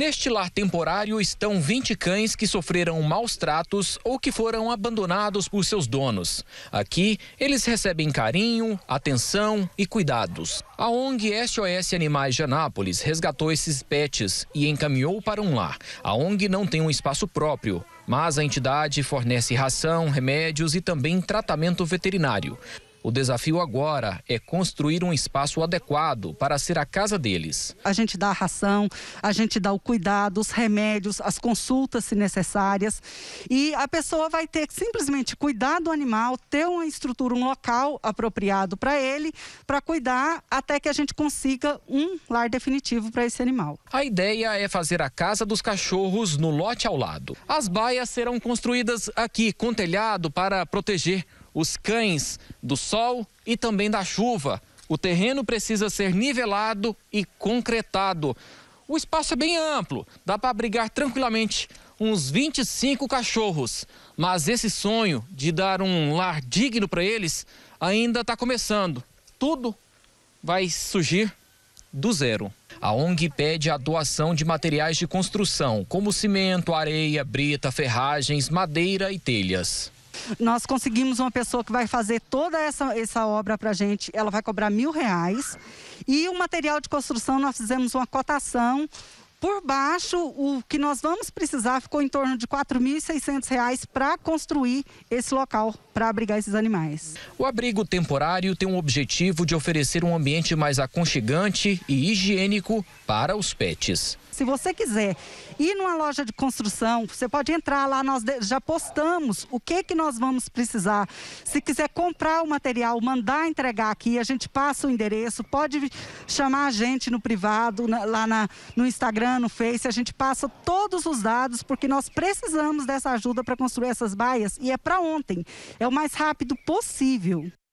Neste lar temporário estão 20 cães que sofreram maus tratos ou que foram abandonados por seus donos. Aqui, eles recebem carinho, atenção e cuidados. A ONG SOS Animais de Anápolis resgatou esses pets e encaminhou para um lar. A ONG não tem um espaço próprio, mas a entidade fornece ração, remédios e também tratamento veterinário. O desafio agora é construir um espaço adequado para ser a casa deles. A gente dá a ração, a gente dá o cuidado, os remédios, as consultas se necessárias. E a pessoa vai ter que simplesmente cuidar do animal, ter uma estrutura, um local apropriado para ele, para cuidar até que a gente consiga um lar definitivo para esse animal. A ideia é fazer a casa dos cachorros no lote ao lado. As baias serão construídas aqui com telhado para proteger os cães do sol e também da chuva. O terreno precisa ser nivelado e concretado. O espaço é bem amplo, dá para abrigar tranquilamente uns 25 cachorros. Mas esse sonho de dar um lar digno para eles ainda está começando. Tudo vai surgir do zero. A ONG pede a doação de materiais de construção, como cimento, areia, brita, ferragens, madeira e telhas. Nós conseguimos uma pessoa que vai fazer toda essa, essa obra para a gente, ela vai cobrar mil reais. E o material de construção, nós fizemos uma cotação por baixo, o que nós vamos precisar ficou em torno de R$ 4.600 para construir esse local para abrigar esses animais. O abrigo temporário tem o objetivo de oferecer um ambiente mais aconchegante e higiênico para os pets se você quiser ir numa loja de construção, você pode entrar lá, nós já postamos o que que nós vamos precisar. Se quiser comprar o material, mandar entregar aqui, a gente passa o endereço, pode chamar a gente no privado, na, lá na, no Instagram, no Face, a gente passa todos os dados, porque nós precisamos dessa ajuda para construir essas baias e é para ontem, é o mais rápido possível.